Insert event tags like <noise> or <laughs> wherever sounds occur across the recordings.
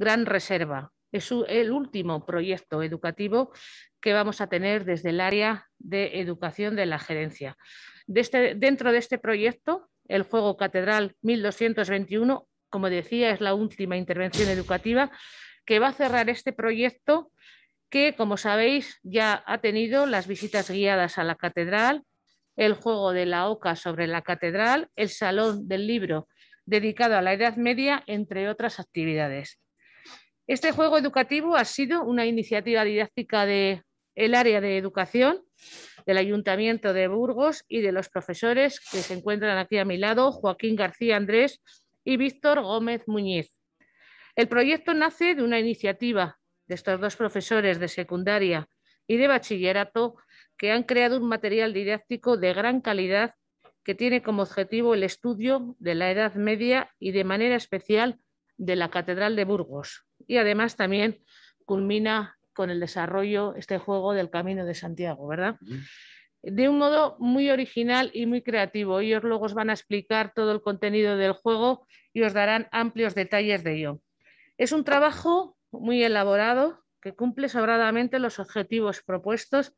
Gran Reserva. Es el último proyecto educativo que vamos a tener desde el área de educación de la gerencia. Este, dentro de este proyecto, el juego Catedral 1221, como decía, es la última intervención educativa que va a cerrar este proyecto que, como sabéis, ya ha tenido las visitas guiadas a la catedral, el juego de la oca sobre la catedral, el salón del libro dedicado a la Edad Media, entre otras actividades. Este juego educativo ha sido una iniciativa didáctica del área de educación del Ayuntamiento de Burgos y de los profesores que se encuentran aquí a mi lado, Joaquín García Andrés y Víctor Gómez Muñiz. El proyecto nace de una iniciativa de estos dos profesores de secundaria y de bachillerato que han creado un material didáctico de gran calidad que tiene como objetivo el estudio de la Edad Media y de manera especial de la Catedral de Burgos. Y además también culmina con el desarrollo, este juego del Camino de Santiago, ¿verdad? De un modo muy original y muy creativo. Ellos luego os van a explicar todo el contenido del juego y os darán amplios detalles de ello. Es un trabajo muy elaborado que cumple sobradamente los objetivos propuestos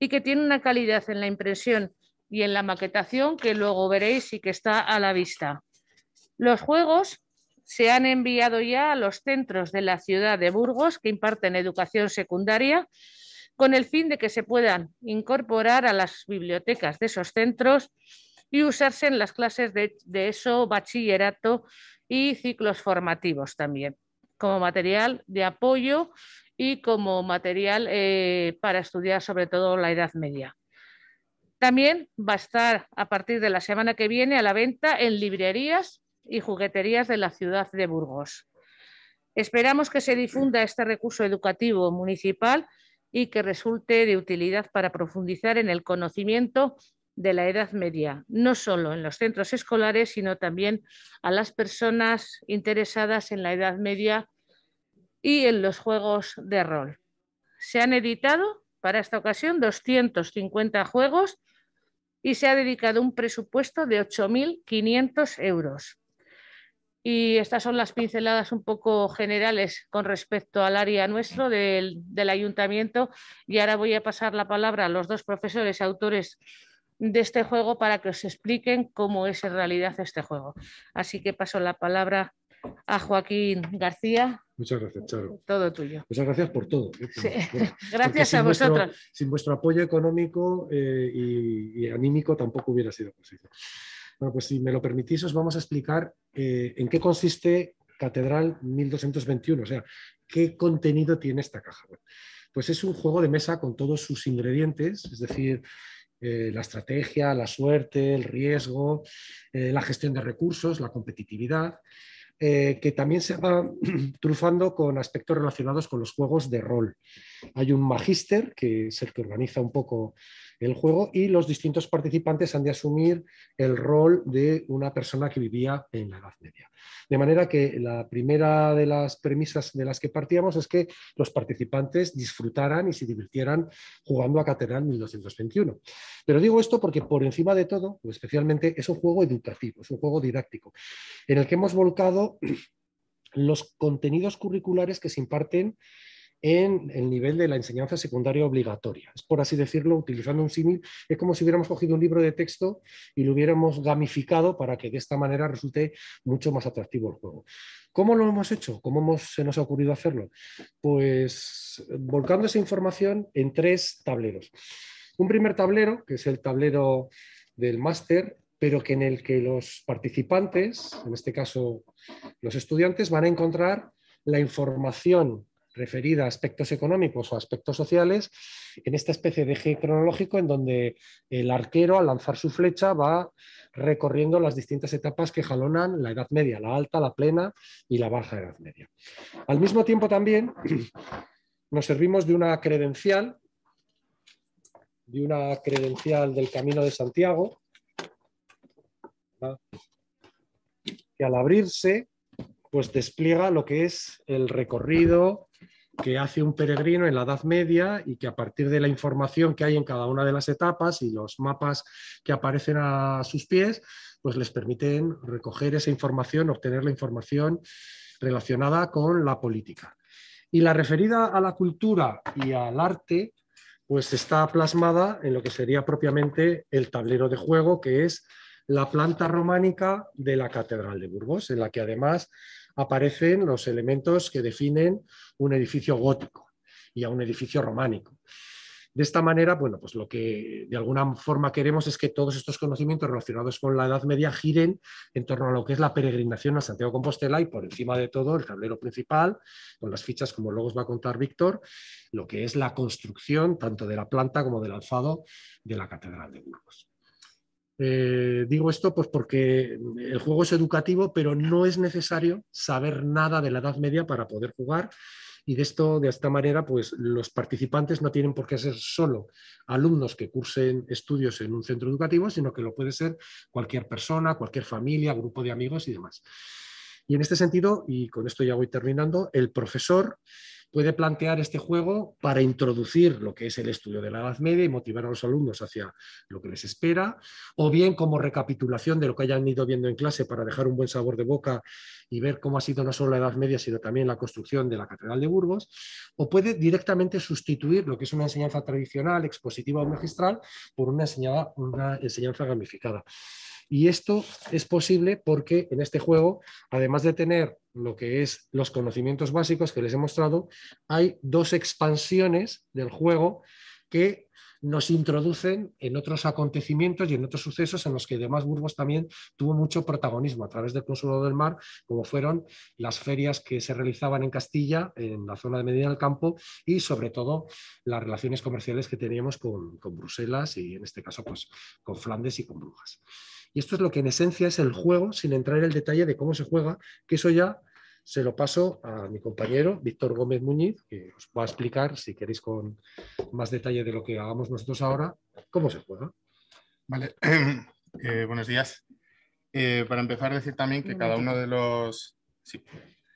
y que tiene una calidad en la impresión y en la maquetación que luego veréis y que está a la vista. Los juegos se han enviado ya a los centros de la ciudad de Burgos que imparten educación secundaria con el fin de que se puedan incorporar a las bibliotecas de esos centros y usarse en las clases de, de ESO, bachillerato y ciclos formativos también, como material de apoyo y como material eh, para estudiar sobre todo la Edad Media. También va a estar a partir de la semana que viene a la venta en librerías y jugueterías de la ciudad de Burgos. Esperamos que se difunda este recurso educativo municipal y que resulte de utilidad para profundizar en el conocimiento de la Edad Media, no solo en los centros escolares, sino también a las personas interesadas en la Edad Media y en los juegos de rol. Se han editado para esta ocasión 250 juegos y se ha dedicado un presupuesto de 8.500 euros. Y estas son las pinceladas un poco generales con respecto al área nuestro del, ayuntamiento. Y ahora voy a pasar la palabra a los dos profesores autores de este juego para que os expliquen cómo es en realidad este juego. Así que paso la palabra a Joaquín García. Muchas gracias, Charo. Todo tuyo. Muchas gracias por todo. ¿eh? <laughs> gracias a vosotros. sin vuestro apoyo económico eh, y anímico tampoco hubiera sido posible. Bueno, pues si me lo permitís, os vamos a explicar eh, en qué consiste Catedral 1221, o sea, qué contenido tiene esta caja. pues es un juego de mesa con todos sus ingredientes, es decir, eh, la estrategia, la suerte, el riesgo, eh, la gestión de recursos, la competitividad, que también se va <clears throat> trufando con aspectos relacionados con los juegos de rol. Hay un magíster, que es el que organiza un poco el juego y los distintos participantes han de asumir el rol de una persona que vivía en la Edad Media. De manera que la primera de las premisas de las que partíamos es que los participantes disfrutaran y se divirtieran jugando a Catedral 1221. Pero digo esto porque por encima de todo, pues especialmente, es un juego educativo, es un juego didáctico, en el que hemos volcado <clears throat> los contenidos curriculares que se imparten en el nivel de la enseñanza secundaria obligatoria. Es por así decirlo, utilizando un símil, es como si hubiéramos cogido un libro de texto y lo hubiéramos gamificado para que de esta manera resulte mucho más atractivo el juego. ¿Cómo lo hemos hecho? ¿Cómo se nos ha ocurrido hacerlo? Pues volcando esa información en tres tableros. Un primer tablero, que es el tablero del máster, pero que en el que los participantes, en este caso los estudiantes, van a encontrar la información referida a aspectos económicos o aspectos sociales, en esta especie de eje cronológico en donde el arquero al lanzar su flecha va recorriendo las distintas etapas que jalonan la Edad Media, la alta, la plena y la baja Edad Media. Al mismo tiempo también <clears throat> nos servimos de una credencial, de una credencial del Camino de Santiago, que al abrirse pues despliega lo que es el recorrido que hace un peregrino en la Edad Media y que a partir de la información que hay en cada una de las etapas y los mapas que aparecen a sus pies, pues les permiten recoger esa información, obtener la información relacionada con la política. Y la referida a la cultura y al arte, pues está plasmada en lo que sería propiamente el tablero de juego, que es la planta románica de la Catedral de Burgos, en la que además aparecen los elementos que definen un edificio gótico y a un edificio románico. De esta manera, bueno, pues lo que de alguna forma queremos es que todos estos conocimientos relacionados con la Edad Media giren en torno a lo que es la peregrinación a Santiago Compostela y por encima de todo el tablero principal, con las fichas como luego os va a contar Víctor, lo que es la construcción tanto de la planta como del alzado de la Catedral de Burgos. Eh, digo esto pues porque el juego es educativo, pero no es necesario saber nada de la Edad Media para poder jugar. Y de esto, de esta manera, pues los participantes no tienen por qué ser solo alumnos que cursen estudios en un centro educativo, sino que lo puede ser cualquier persona, cualquier familia, grupo de amigos y demás. Y en este sentido, y con esto ya voy terminando, el profesor puede plantear este juego para introducir lo que es el estudio de la Edad Media y motivar a los alumnos hacia lo que les espera, o bien como recapitulación de lo que hayan ido viendo en clase para dejar un buen sabor de boca y ver cómo ha sido no solo la Edad Media, sino también la construcción de la Catedral de Burgos, o puede directamente sustituir lo que es una enseñanza tradicional, expositiva o magistral, por una, enseñanza gamificada. Y esto es posible porque en este juego, además de tener lo que es los conocimientos básicos que les he mostrado, hay dos expansiones del juego que nos introducen en otros acontecimientos y en otros sucesos en los que además Burgos también tuvo mucho protagonismo a través del Consulado del Mar, como fueron las ferias que se realizaban en Castilla, en la zona de Medina del Campo, y sobre todo las relaciones comerciales que teníamos con, con Bruselas y en este caso pues, con Flandes y con Brujas. Y esto es lo que en esencia es el juego, sin entrar en el detalle de cómo se juega, que eso ya se lo paso a mi compañero Víctor Gómez Muñiz, que os va a explicar, si queréis con más detalle de lo que hagamos nosotros ahora, cómo se juega. Vale, <clears throat> eh, buenos días. Eh, para empezar, decir también que cada uno de los...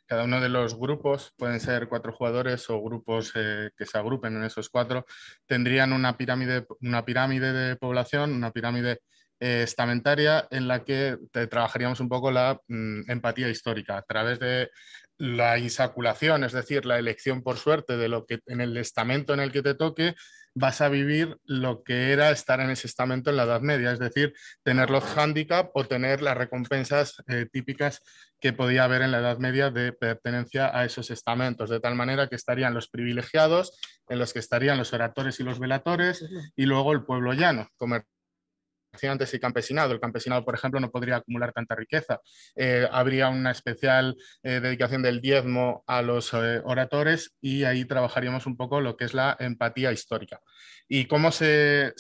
cada uno de los grupos, pueden ser cuatro jugadores o grupos eh, que se agrupen en esos cuatro, tendrían una pirámide, una pirámide de población, una pirámide eh, estamentaria en la que te trabajaríamos un poco la mm, empatía histórica a través de la insaculación, es decir, la elección por suerte de lo que en el estamento en el que te toque vas a vivir lo que era estar en ese estamento en la Edad Media, es decir, tener los hándicaps o tener las recompensas eh, típicas que podía haber en la Edad Media de pertenencia a esos estamentos, de tal manera que estarían los privilegiados, en los que estarían los oratores y los velatores, y luego el pueblo llano, antes y campesinado. El campesinado, por ejemplo, no podría acumular tanta riqueza. Eh, habría una especial eh, dedicación del diezmo a los eh, oradores y ahí trabajaríamos un poco lo que es la empatía histórica. Y cómo se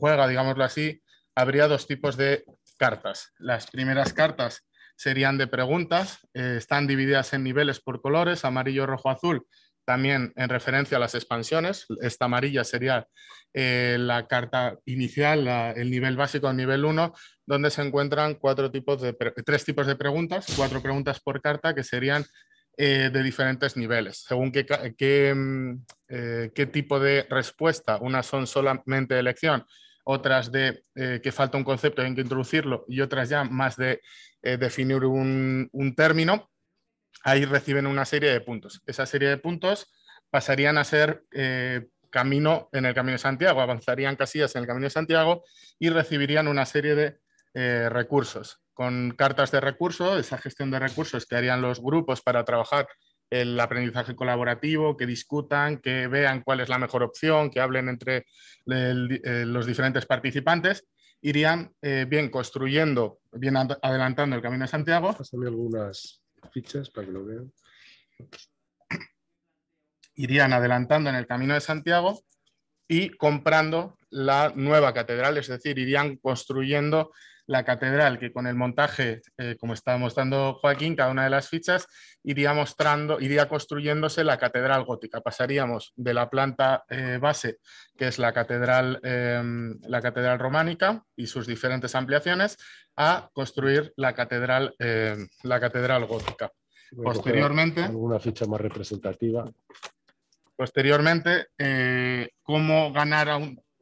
juega, digámoslo así, habría dos tipos de cartas. Las primeras cartas serían de preguntas, están divididas en niveles por colores, amarillo, rojo, azul, también en referencia a las expansiones. Esta amarilla sería eh, la carta inicial, el nivel básico, el nivel 1, donde se encuentran cuatro tipos de tres tipos de preguntas, cuatro preguntas por carta que serían eh, de diferentes niveles, según mm, eh, qué, tipo de respuesta. Unas son solamente elección, otras de que falta un concepto y hay que introducirlo, y otras ya más de definir un, un término ahí reciben una serie de puntos. Esa serie de puntos pasarían a ser eh, camino en el Camino de Santiago, avanzarían casillas en el Camino de Santiago y recibirían una serie de eh, recursos. Con cartas de recursos, esa gestión de recursos que harían los grupos para trabajar el aprendizaje colaborativo, que discutan, que vean cuál es la mejor opción, que hablen entre eh, los diferentes participantes, irían bien construyendo, bien adelantando el Camino de Santiago. Algunas fichas para que lo vean. Irían adelantando en el Camino de Santiago y comprando la nueva catedral, es decir, irían construyendo la catedral, que con el montaje, eh, como estaba mostrando Joaquín, cada una de las fichas iría, mostrando, iría construyéndose la catedral gótica. Pasaríamos de la planta eh, base, que es la catedral, em, la catedral románica y sus diferentes ampliaciones, a construir la catedral, em, la catedral gótica. posteriormente. Alguna ficha más representativa. Posteriormente, eh, cómo ganar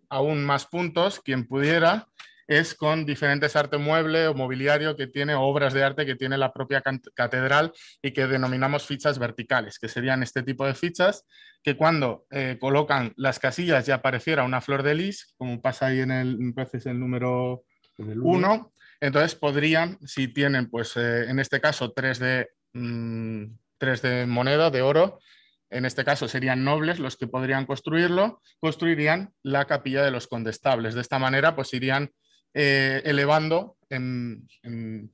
aún más puntos, quien pudiera, es con diferentes arte mueble o mobiliario que tiene obras de arte que tiene la propia catedral y que denominamos fichas verticales, que serían este tipo de fichas que cuando eh, colocan las casillas ya apareciera una flor de lis, como pasa ahí en el, el número 1, entonces podrían, si tienen, pues eh, en este caso tres de, mm, de moneda, de oro, en este caso serían nobles los que podrían construirlo, construirían la capilla de los condestables. De esta manera, pues irían eh, elevando en,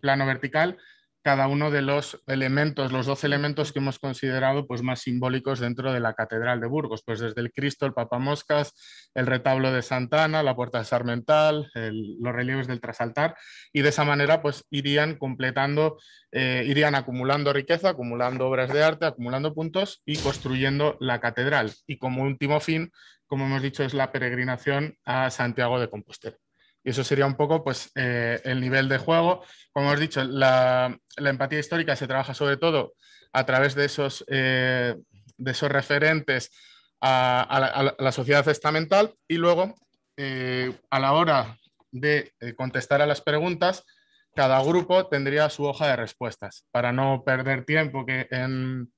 plano vertical cada uno de los elementos, los 12 elementos que hemos considerado pues, más simbólicos dentro de la Catedral de Burgos, pues desde el Cristo, el Papa Moscas, el retablo de Santana, la puerta de Sarmental, los relieves del trasaltar, y de esa manera pues irían completando, eh, irían acumulando riqueza, acumulando obras de arte, acumulando puntos y construyendo la catedral. Y como último fin, como hemos dicho, es la peregrinación a Santiago de Compostela. Y eso sería un poco pues, eh, el nivel de juego. Como hemos dicho, la, empatía histórica se trabaja sobre todo a través de esos, eh, de esos referentes a, la, sociedad estamental y luego eh, a la hora de contestar a las preguntas, cada grupo tendría su hoja de respuestas para no perder tiempo que en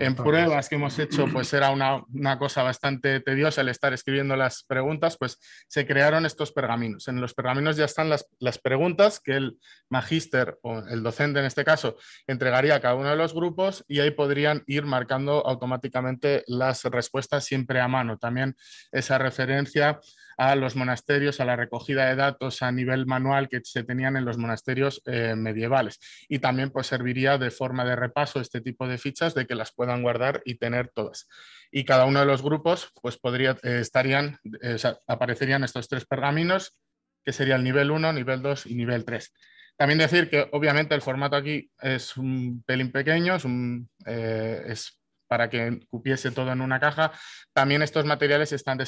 en pruebas que hemos hecho, pues era una, cosa bastante tediosa el estar escribiendo las preguntas, pues se crearon estos pergaminos. En los pergaminos ya están las, preguntas que el magíster o el docente en este caso entregaría a cada uno de los grupos y ahí podrían ir marcando automáticamente las respuestas siempre a mano. También esa referencia a los monasterios, a la recogida de datos a nivel manual que se tenían en los monasterios eh, medievales. Y también pues serviría de forma de repaso este tipo de fichas de que las puedan guardar y tener todas. Y cada uno de los grupos, pues podría, eh, estarían, eh, o sea, aparecerían estos tres pergaminos, que sería el nivel 1, nivel 2 y nivel 3. También decir que obviamente el formato aquí es un pelín pequeño, es, un, eh, para que cupiese todo en una caja. También estos materiales están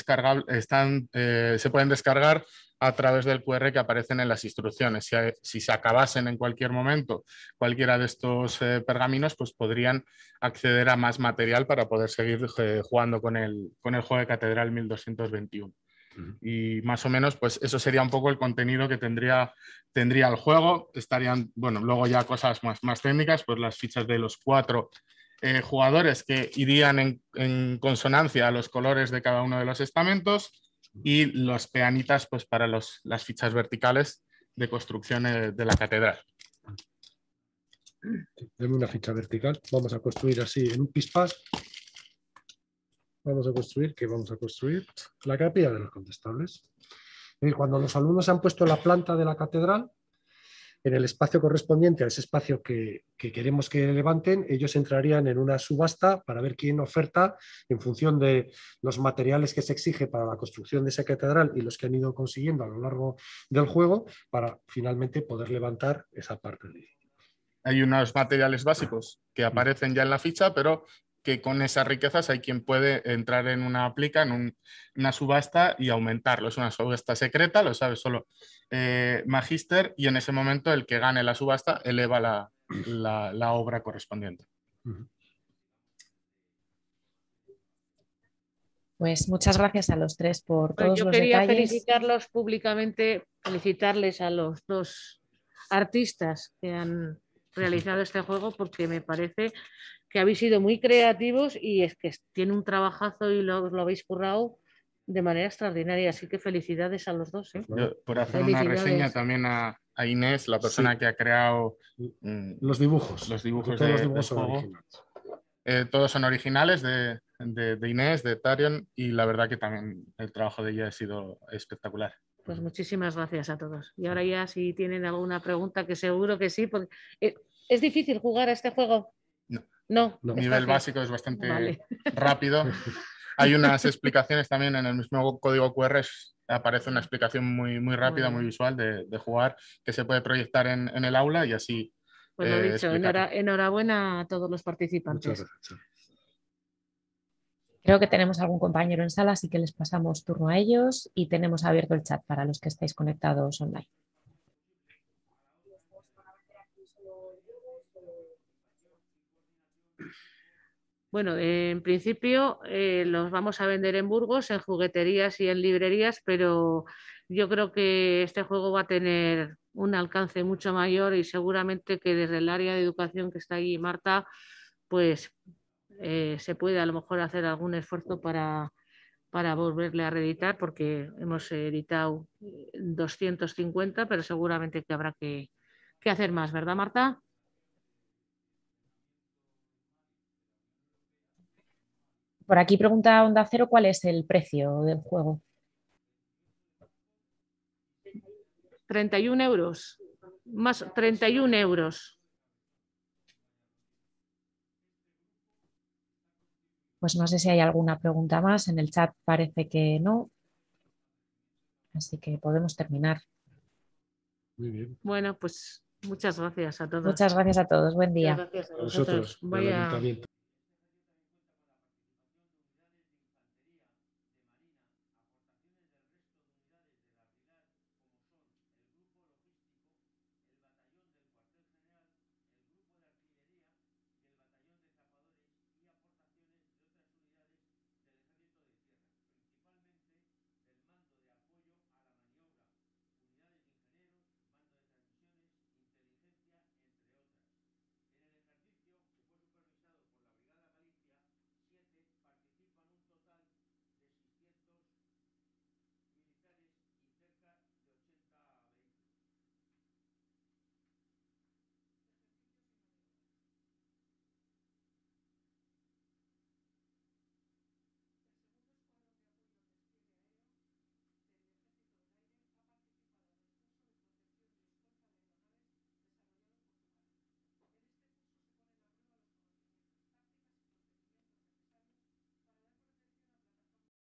están, eh, se pueden descargar a través del QR que aparecen en las instrucciones. Si, se acabasen en cualquier momento cualquiera de estos eh, pergaminos, pues podrían acceder a más material para poder seguir eh, jugando con el, con el juego de Catedral 1221. Y más o menos, pues eso sería un poco el contenido que tendría, tendría el juego. Estarían, bueno, luego ya cosas más, más técnicas, pues las fichas de los cuatro eh, jugadores que irían en, consonancia a los colores de cada uno de los estamentos y los peanitas pues, para las fichas verticales de construcción eh, de la catedral. Deme una ficha vertical. Vamos a construir así en un pispas. Vamos a construir, qué vamos a construir? La capilla de los contestables. Y cuando los alumnos han puesto la planta de la catedral, en el espacio correspondiente a ese espacio que, queremos que levanten, ellos entrarían en una subasta para ver quién oferta en función de los materiales que se exige para la construcción de esa catedral y los que han ido consiguiendo a lo largo del juego para finalmente poder levantar esa parte de Hay unos materiales básicos que aparecen ya en la ficha, pero que con esas riquezas hay quien puede entrar en una aplica, en una subasta y aumentarlo. Es una subasta secreta, lo sabe solo eh, Magister, y en ese momento el que gane la subasta eleva la, obra correspondiente. Pues muchas gracias a los tres por todos Yo quería felicitarlos públicamente, felicitarles a los dos artistas que han realizado este juego porque me parece que habéis sido muy creativos y es que tiene un trabajazo y lo, lo habéis currado de manera extraordinaria. Así que felicidades a los dos. ¿eh? por hacer una reseña también a, Inés, la persona que ha creado mm, los dibujos. Los dibujos todos eh, son originales. de, Inés, de Tarion, y la verdad que también el trabajo de ella ha sido espectacular. Pues muchísimas gracias a todos. Y ahora ya si tienen alguna pregunta, que seguro que sí, porque eh, ¿es difícil jugar a este juego? No. No. El nivel básico es bastante rápido. <laughs> Hay unas explicaciones también en el mismo código QR, aparece una explicación muy, muy rápida, muy visual de, jugar, que se puede proyectar en, el aula y así. Pues lo eh, dicho, enhorabuena a todos los participantes. Creo que tenemos algún compañero en sala, así que les pasamos turno a ellos y tenemos abierto el chat para los que estáis conectados online. Bueno, en principio eh, los vamos a vender en Burgos, en jugueterías y en librerías, pero yo creo que este juego va a tener un alcance mucho mayor y seguramente que desde el área de educación que está ahí Marta, pues eh, se puede a lo mejor hacer algún esfuerzo para, volverle a reeditar, porque hemos editado 250, eh, pero seguramente que habrá que, que hacer más, ¿verdad, Marta? Por aquí pregunta Onda Cero, ¿cuál es el precio del juego? 31 euros. Más 31 euros. Pues no sé si hay alguna pregunta más. En el chat parece que no. Así que podemos terminar. Muy bien. Bueno, pues muchas gracias a todos. Muchas gracias a todos. Buen día. gracias